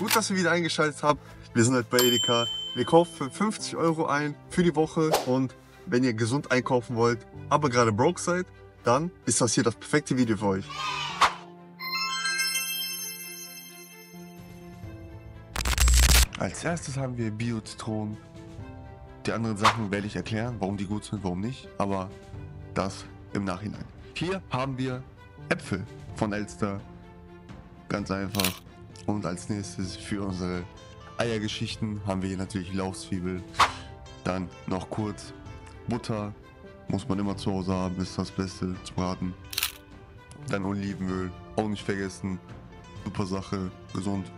Gut, dass ihr wieder eingeschaltet habt. Wir sind halt bei Edeka. Wir kaufen für 50 Euro ein für die Woche und wenn ihr gesund einkaufen wollt, aber gerade broke seid, dann ist das hier das perfekte Video für euch. Als erstes haben wir Bio-Zitronen. Die anderen Sachen werde ich erklären, warum die gut sind, warum nicht, aber das im Nachhinein. Hier haben wir Äpfel von Elster. Ganz einfach. Und als nächstes für unsere Eiergeschichten haben wir hier natürlich Lauchzwiebel. Dann noch kurz Butter. Muss man immer zu Hause haben, ist das Beste zu braten. Dann Olivenöl, auch nicht vergessen. Super Sache, gesund.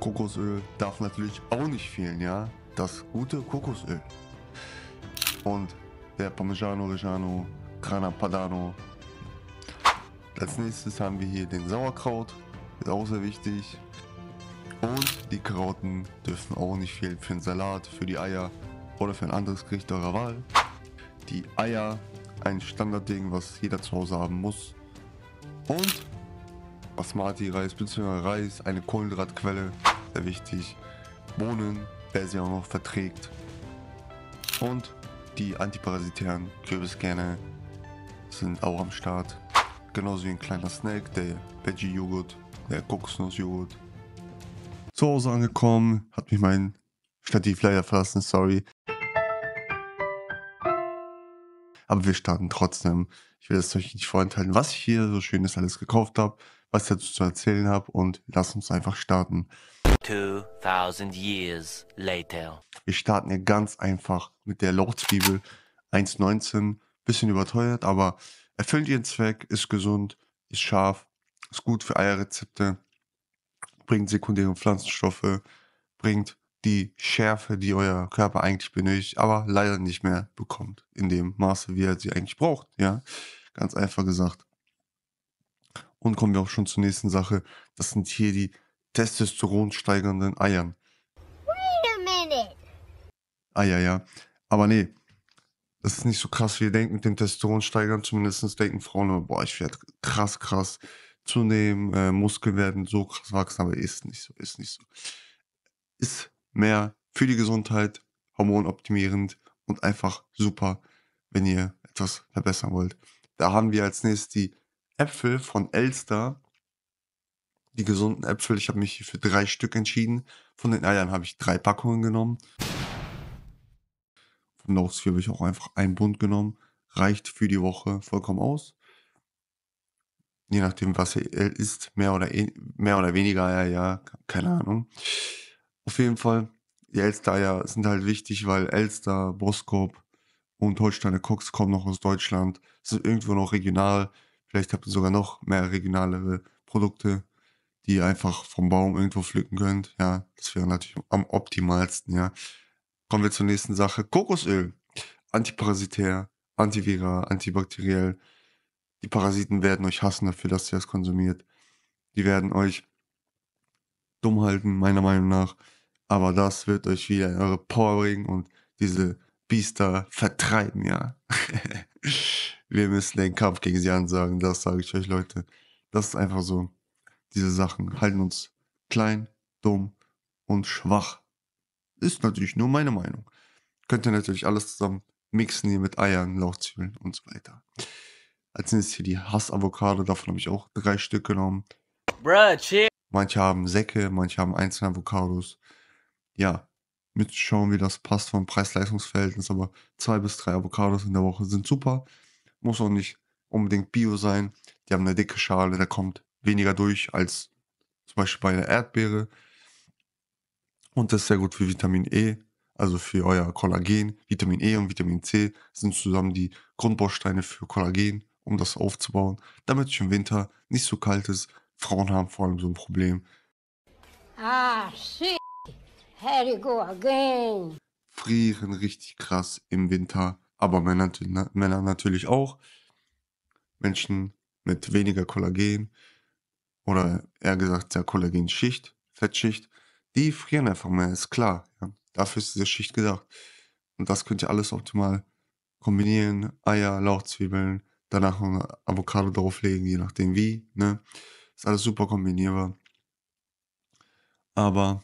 Kokosöl darf natürlich auch nicht fehlen, ja. Das gute Kokosöl. Und der Parmigiano Reggiano, Grana Padano. Als nächstes haben wir hier den Sauerkraut ist auch sehr wichtig. Und die Karotten dürfen auch nicht fehlen für den Salat, für die Eier oder für ein anderes Gericht eurer Wahl. Die Eier, ein Standardding, was jeder zu Hause haben muss. Und Basmati-Reis bzw. Reis, eine Kohlenhydratquelle, sehr wichtig. Bohnen, wer sie auch noch verträgt. Und die antiparasitären Kürbiskerne sind auch am Start. Genauso wie ein kleiner Snack, der Veggie-Joghurt der Kokosnussjoghurt. Zu Hause angekommen, hat mich mein Stativ leider verlassen, sorry. Aber wir starten trotzdem. Ich will es euch nicht vorenthalten, was ich hier so schönes alles gekauft habe, was ich dazu zu erzählen habe und lasst uns einfach starten. 2000 years later. Wir starten hier ganz einfach mit der Lauchzwiebel 1,19. Bisschen überteuert, aber erfüllt ihren Zweck, ist gesund, ist scharf ist gut für Eierrezepte, bringt sekundäre Pflanzenstoffe, bringt die Schärfe, die euer Körper eigentlich benötigt, aber leider nicht mehr bekommt, in dem Maße, wie er sie eigentlich braucht. Ja, ganz einfach gesagt. Und kommen wir auch schon zur nächsten Sache. Das sind hier die Testosteron steigernden Eiern. Ah ja, ja. Aber nee, das ist nicht so krass, wie ihr denkt mit dem Testosteron steigern. Zumindest denken Frauen immer, boah, ich werde krass, krass zunehmen, äh, Muskeln werden so krass wachsen, aber ist nicht so, ist nicht so. Ist mehr für die Gesundheit, hormonoptimierend und einfach super, wenn ihr etwas verbessern wollt. Da haben wir als nächstes die Äpfel von Elster. Die gesunden Äpfel. Ich habe mich für drei Stück entschieden. Von den Eiern habe ich drei Packungen genommen. Von Lauchs habe ich auch einfach einen Bund genommen. Reicht für die Woche vollkommen aus je nachdem, was er isst, mehr oder, eh, mehr oder weniger, ja, ja, keine Ahnung. Auf jeden Fall, die Elster ja sind halt wichtig, weil Elster, Boskop und Holsteiner Cox kommen noch aus Deutschland, sind irgendwo noch regional. Vielleicht habt ihr sogar noch mehr regionalere Produkte, die ihr einfach vom Baum irgendwo pflücken könnt. Ja, das wäre natürlich am optimalsten, ja. Kommen wir zur nächsten Sache. Kokosöl. Antiparasitär, antiviral, antibakteriell, die Parasiten werden euch hassen dafür, dass ihr es konsumiert. Die werden euch dumm halten, meiner Meinung nach. Aber das wird euch wieder in eure Power bringen und diese Biester vertreiben, ja. Wir müssen den Kampf gegen sie ansagen, das sage ich euch, Leute. Das ist einfach so. Diese Sachen halten uns klein, dumm und schwach. Ist natürlich nur meine Meinung. Könnt ihr natürlich alles zusammen mixen hier mit Eiern, Lauchzwiebeln und so weiter. Als nächstes hier die hass davon habe ich auch drei Stück genommen. Bruh, Manche haben Säcke, manche haben einzelne Avocados. Ja, mit schauen, wie das passt vom Preis-Leistungs-Verhältnis, aber zwei bis drei Avocados in der Woche sind super. Muss auch nicht unbedingt Bio sein. Die haben eine dicke Schale, da kommt weniger durch als zum Beispiel bei einer Erdbeere. Und das ist sehr gut für Vitamin E, also für euer Kollagen. Vitamin E und Vitamin C sind zusammen die Grundbausteine für Kollagen um das aufzubauen, damit es im Winter nicht so kalt ist. Frauen haben vor allem so ein Problem. Ah, shit. Here you go again. Frieren richtig krass im Winter, aber Männer, Männer natürlich auch. Menschen mit weniger Kollagen oder eher gesagt der Kollagenschicht, Fettschicht, die frieren einfach mehr, ist klar. Ja. Dafür ist diese Schicht gedacht. Und das könnt ihr alles optimal kombinieren. Eier, Lauchzwiebeln, danach noch eine Avocado drauflegen, je nachdem wie. Ne? Ist alles super kombinierbar. Aber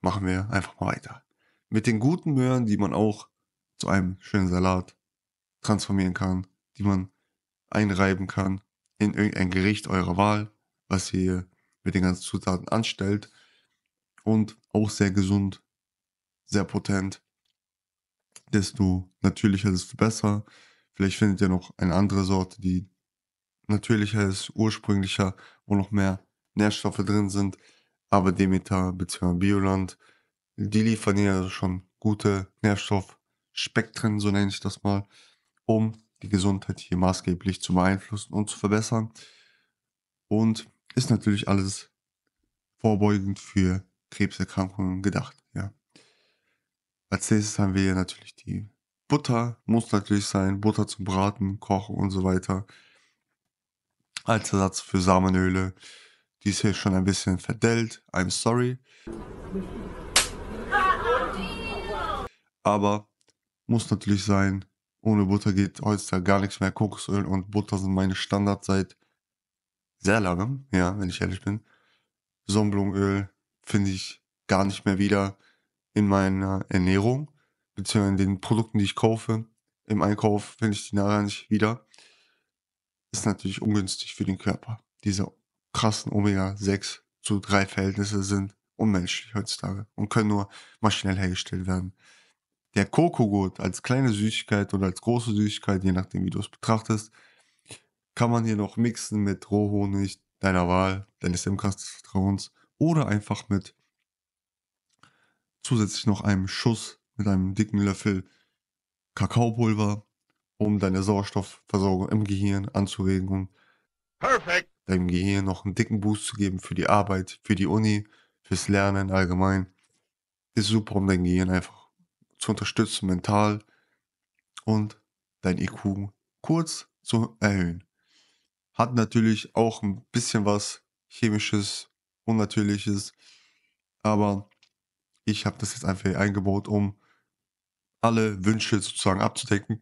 machen wir einfach mal weiter. Mit den guten Möhren, die man auch zu einem schönen Salat transformieren kann, die man einreiben kann in irgendein Gericht eurer Wahl, was ihr mit den ganzen Zutaten anstellt. Und auch sehr gesund, sehr potent. Desto natürlicher, desto besser. Vielleicht findet ihr noch eine andere Sorte, die natürlicher ist, ursprünglicher, wo noch mehr Nährstoffe drin sind. Aber Demeter bzw. Bioland, die liefern ja schon gute Nährstoffspektren, so nenne ich das mal, um die Gesundheit hier maßgeblich zu beeinflussen und zu verbessern. Und ist natürlich alles vorbeugend für Krebserkrankungen gedacht. Ja. Als nächstes haben wir natürlich die Butter muss natürlich sein, Butter zum Braten, Kochen und so weiter. Als Ersatz für Samenöle. Die ist hier schon ein bisschen verdellt, I'm sorry. Aber muss natürlich sein. Ohne Butter geht heutzutage gar nichts mehr. Kokosöl und Butter sind meine Standard seit sehr langem, ja, wenn ich ehrlich bin. Sonnenblumenöl finde ich gar nicht mehr wieder in meiner Ernährung beziehungsweise in den Produkten, die ich kaufe. Im Einkauf finde ich die nachher nicht wieder. Ist natürlich ungünstig für den Körper. Diese krassen Omega-6 zu 3 Verhältnisse sind unmenschlich heutzutage und können nur maschinell hergestellt werden. Der Kokogurt als kleine Süßigkeit oder als große Süßigkeit, je nachdem wie du es betrachtest, kann man hier noch mixen mit Rohhonig deiner Wahl, deines Imkers des Vertrauens oder einfach mit zusätzlich noch einem Schuss mit einem dicken Löffel Kakaopulver, um deine Sauerstoffversorgung im Gehirn anzuregen und Perfect. deinem Gehirn noch einen dicken Boost zu geben für die Arbeit, für die Uni, fürs Lernen allgemein. Ist super, um dein Gehirn einfach zu unterstützen, mental und dein IQ kurz zu erhöhen. Hat natürlich auch ein bisschen was Chemisches, Unnatürliches, aber ich habe das jetzt einfach eingebaut, um alle Wünsche sozusagen abzudecken.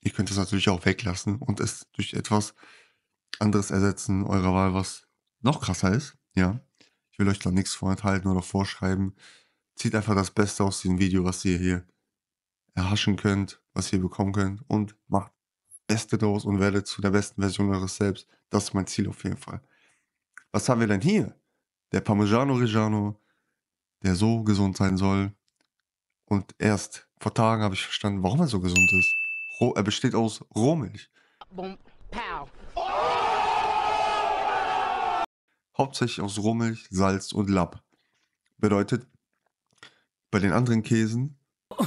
Ihr könnt es natürlich auch weglassen und es durch etwas anderes ersetzen, eurer Wahl, was noch krasser ist. Ja, ich will euch da nichts vorenthalten oder vorschreiben. Zieht einfach das Beste aus dem Video, was ihr hier erhaschen könnt, was ihr bekommen könnt und macht Beste daraus und werdet zu der besten Version eures Selbst. Das ist mein Ziel auf jeden Fall. Was haben wir denn hier? Der Parmigiano Reggiano, der so gesund sein soll und erst vor Tagen habe ich verstanden, warum er so gesund ist. Roh, er besteht aus Rohmilch. Boom, pow. Hauptsächlich aus Rohmilch, Salz und Lapp. Bedeutet, bei den anderen Käsen.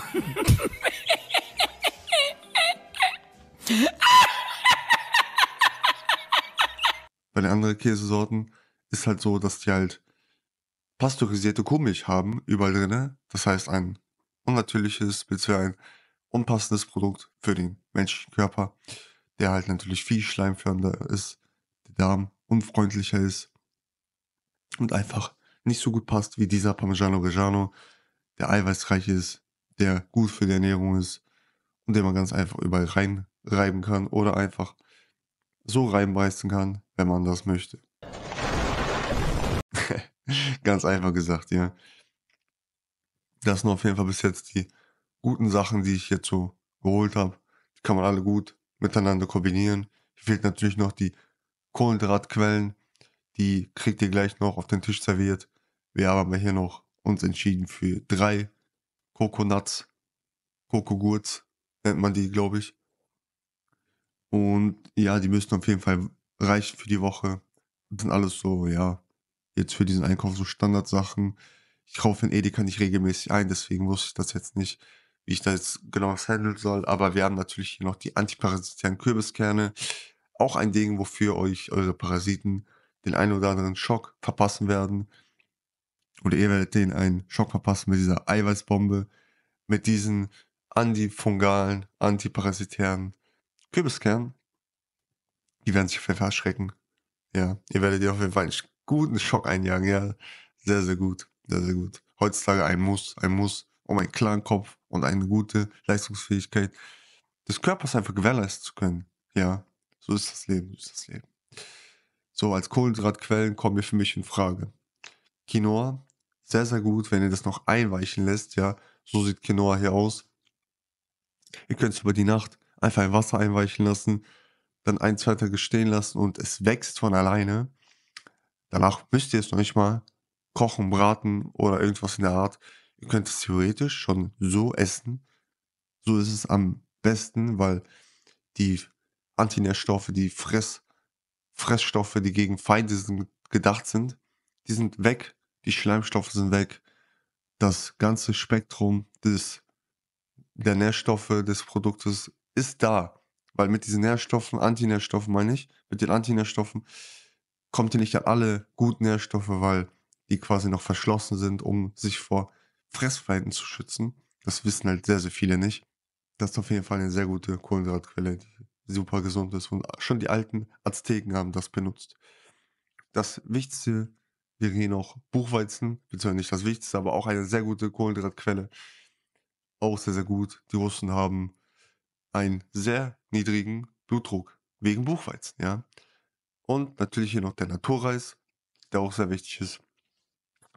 bei den anderen Käsesorten ist halt so, dass die halt pasteurisierte Kuhmilch haben, überall drin. Das heißt, ein unnatürliches bzw. ein unpassendes Produkt für den menschlichen Körper, der halt natürlich viel schleimförmiger ist, der Darm unfreundlicher ist und einfach nicht so gut passt wie dieser Parmigiano Reggiano, der eiweißreich ist, der gut für die Ernährung ist und den man ganz einfach überall reinreiben kann oder einfach so reinbeißen kann, wenn man das möchte. ganz einfach gesagt, ja das sind auf jeden Fall bis jetzt die guten Sachen, die ich jetzt so geholt habe. Die kann man alle gut miteinander kombinieren. Hier fehlt natürlich noch die Kohlenhydratquellen. Die kriegt ihr gleich noch auf den Tisch serviert. Wir haben aber hier noch uns entschieden für drei Kokonuts, Kokogurts nennt man die, glaube ich. Und ja, die müssen auf jeden Fall reichen für die Woche. Das sind alles so, ja, jetzt für diesen Einkauf so Standardsachen ich kaufe in Edeka nicht regelmäßig ein, deswegen wusste ich das jetzt nicht, wie ich das genau handeln soll. Aber wir haben natürlich hier noch die antiparasitären Kürbiskerne. Auch ein Ding, wofür euch eure Parasiten den einen oder anderen Schock verpassen werden. Oder ihr werdet denen einen Schock verpassen mit dieser Eiweißbombe, mit diesen antifungalen, antiparasitären Kürbiskernen. Die werden sich auf jeden Fall erschrecken. Ja, ihr werdet ihr auf jeden Fall einen guten Schock einjagen, ja. Sehr, sehr gut. Sehr, sehr gut. Heutzutage ein Muss, ein Muss, um einen klaren Kopf und eine gute Leistungsfähigkeit des Körpers einfach gewährleisten zu können. Ja, so ist das Leben, so ist das Leben. So, als Kohlenhydratquellen kommen wir für mich in Frage. Quinoa, sehr, sehr gut, wenn ihr das noch einweichen lässt, ja. So sieht Quinoa hier aus. Ihr könnt es über die Nacht einfach in Wasser einweichen lassen, dann ein, zwei Tage stehen lassen und es wächst von alleine. Danach müsst ihr es noch nicht mal kochen, braten oder irgendwas in der Art. Ihr könnt es theoretisch schon so essen. So ist es am besten, weil die Antinährstoffe, die Fress, Fressstoffe, die gegen Feinde sind, gedacht sind, die sind weg. Die Schleimstoffe sind weg. Das ganze Spektrum des, der Nährstoffe des Produktes ist da. Weil mit diesen Nährstoffen, Antinährstoffen meine ich, mit den Antinährstoffen, kommt ihr nicht an alle guten Nährstoffe, weil die quasi noch verschlossen sind, um sich vor Fressfeinden zu schützen. Das wissen halt sehr, sehr viele nicht. Das ist auf jeden Fall eine sehr gute Kohlenhydratquelle, die super gesund ist. Und schon die alten Azteken haben das benutzt. Das Wichtigste wäre hier noch Buchweizen, beziehungsweise nicht das Wichtigste, aber auch eine sehr gute Kohlenhydratquelle. Auch sehr, sehr gut. Die Russen haben einen sehr niedrigen Blutdruck wegen Buchweizen, ja. Und natürlich hier noch der Naturreis, der auch sehr wichtig ist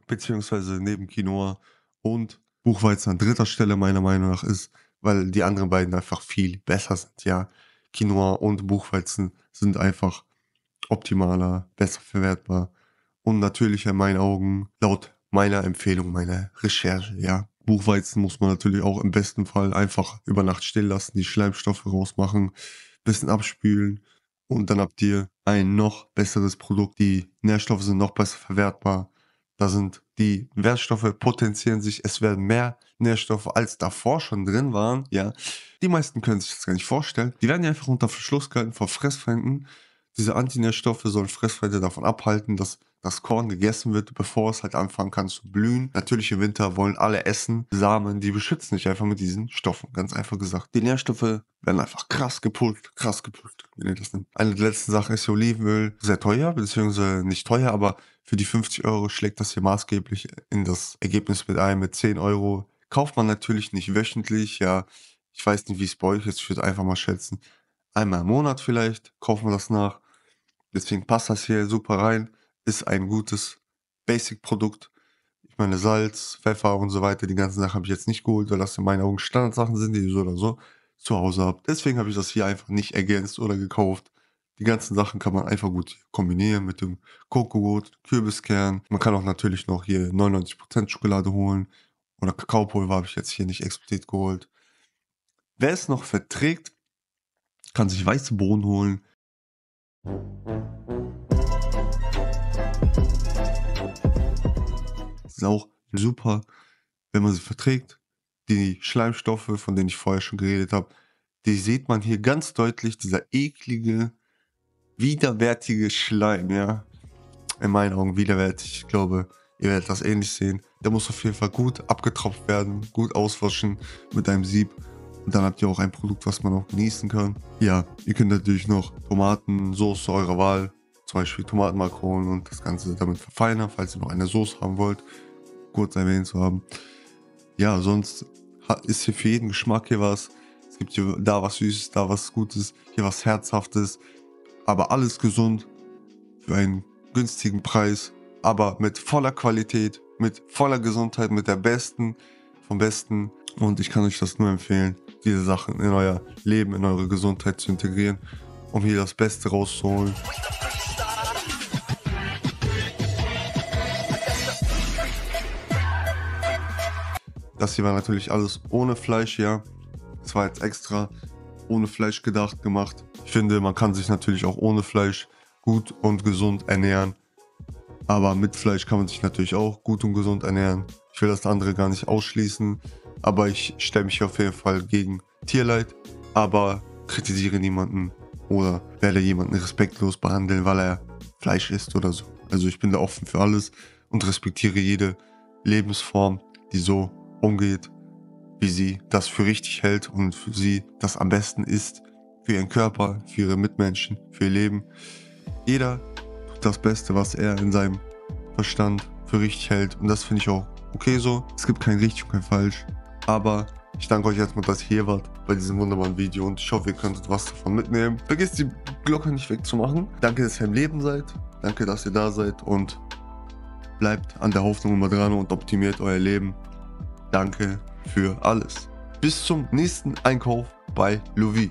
beziehungsweise neben Quinoa und Buchweizen an dritter Stelle meiner Meinung nach ist, weil die anderen beiden einfach viel besser sind. Ja, Quinoa und Buchweizen sind einfach optimaler, besser verwertbar und natürlich in meinen Augen laut meiner Empfehlung, meiner Recherche, ja. Buchweizen muss man natürlich auch im besten Fall einfach über Nacht still lassen, die Schleimstoffe rausmachen, bisschen abspülen und dann habt ihr ein noch besseres Produkt. Die Nährstoffe sind noch besser verwertbar da sind die Wertstoffe potenzieren sich, es werden mehr Nährstoffe als davor schon drin waren, ja. Die meisten können sich das gar nicht vorstellen. Die werden ja einfach unter Verschluss gehalten vor Fressfeinden. Diese Antinährstoffe sollen Fressfeinde davon abhalten, dass das Korn gegessen wird, bevor es halt anfangen kann zu blühen. Natürlich im Winter wollen alle essen. Samen, die beschützen sich einfach mit diesen Stoffen. Ganz einfach gesagt. Die Nährstoffe werden einfach krass gepult, krass gepult, wenn ihr das nimmt. Eine der letzten Sachen ist Olivenöl. Sehr teuer, beziehungsweise nicht teuer, aber für die 50 Euro schlägt das hier maßgeblich in das Ergebnis mit ein. Mit 10 Euro kauft man natürlich nicht wöchentlich, ja. Ich weiß nicht, wie es bei euch ist. Ich würde einfach mal schätzen. Einmal im Monat vielleicht kaufen wir das nach. Deswegen passt das hier super rein ist ein gutes Basic-Produkt. Ich meine, Salz, Pfeffer und so weiter, die ganzen Sachen habe ich jetzt nicht geholt, weil das in meinen Augen Standardsachen sind, die ihr so oder so zu Hause habt. Deswegen habe ich das hier einfach nicht ergänzt oder gekauft. Die ganzen Sachen kann man einfach gut kombinieren mit dem Kokosgut, Kürbiskern. Man kann auch natürlich noch hier 99% Schokolade holen oder Kakaopulver habe ich jetzt hier nicht explizit geholt. Wer es noch verträgt, kann sich weiße Bohnen holen. Ist auch super, wenn man sie verträgt. Die Schleimstoffe, von denen ich vorher schon geredet habe, die sieht man hier ganz deutlich, dieser eklige, widerwärtige Schleim, ja. In meinen Augen widerwärtig. Ich glaube, ihr werdet das ähnlich sehen. Der muss auf jeden Fall gut abgetropft werden, gut auswaschen mit einem Sieb. Und dann habt ihr auch ein Produkt, was man auch genießen kann. Ja, ihr könnt natürlich noch Tomaten, Soße eurer Wahl zum Beispiel Tomatenmakronen und das Ganze damit verfeinern, falls ihr noch eine Soße haben wollt, kurz erwähnt zu haben. Ja, sonst ist hier für jeden Geschmack hier was. Es gibt hier da was Süßes, da was Gutes, hier was Herzhaftes, aber alles gesund für einen günstigen Preis, aber mit voller Qualität, mit voller Gesundheit, mit der besten vom besten. Und ich kann euch das nur empfehlen, diese Sachen in euer Leben, in eure Gesundheit zu integrieren, um hier das Beste rauszuholen. Das hier war natürlich alles ohne Fleisch, ja. Das war jetzt extra ohne Fleisch gedacht gemacht. Ich finde, man kann sich natürlich auch ohne Fleisch gut und gesund ernähren. Aber mit Fleisch kann man sich natürlich auch gut und gesund ernähren. Ich will das andere gar nicht ausschließen. Aber ich stelle mich auf jeden Fall gegen Tierleid. Aber kritisiere niemanden oder werde jemanden respektlos behandeln, weil er Fleisch isst oder so. Also ich bin da offen für alles und respektiere jede Lebensform, die so umgeht, wie sie das für richtig hält und für sie das am besten ist, für ihren Körper, für ihre Mitmenschen, für ihr Leben. Jeder tut das Beste, was er in seinem Verstand für richtig hält und das finde ich auch okay so. Es gibt kein richtig und kein falsch, aber ich danke euch erstmal, dass ihr hier wart bei diesem wunderbaren Video und ich hoffe, ihr könntet was davon mitnehmen. Vergesst die Glocke nicht wegzumachen. Danke, dass ihr im Leben seid. Danke, dass ihr da seid und bleibt an der Hoffnung immer dran und optimiert euer Leben danke für alles. Bis zum nächsten Einkauf bei Louis.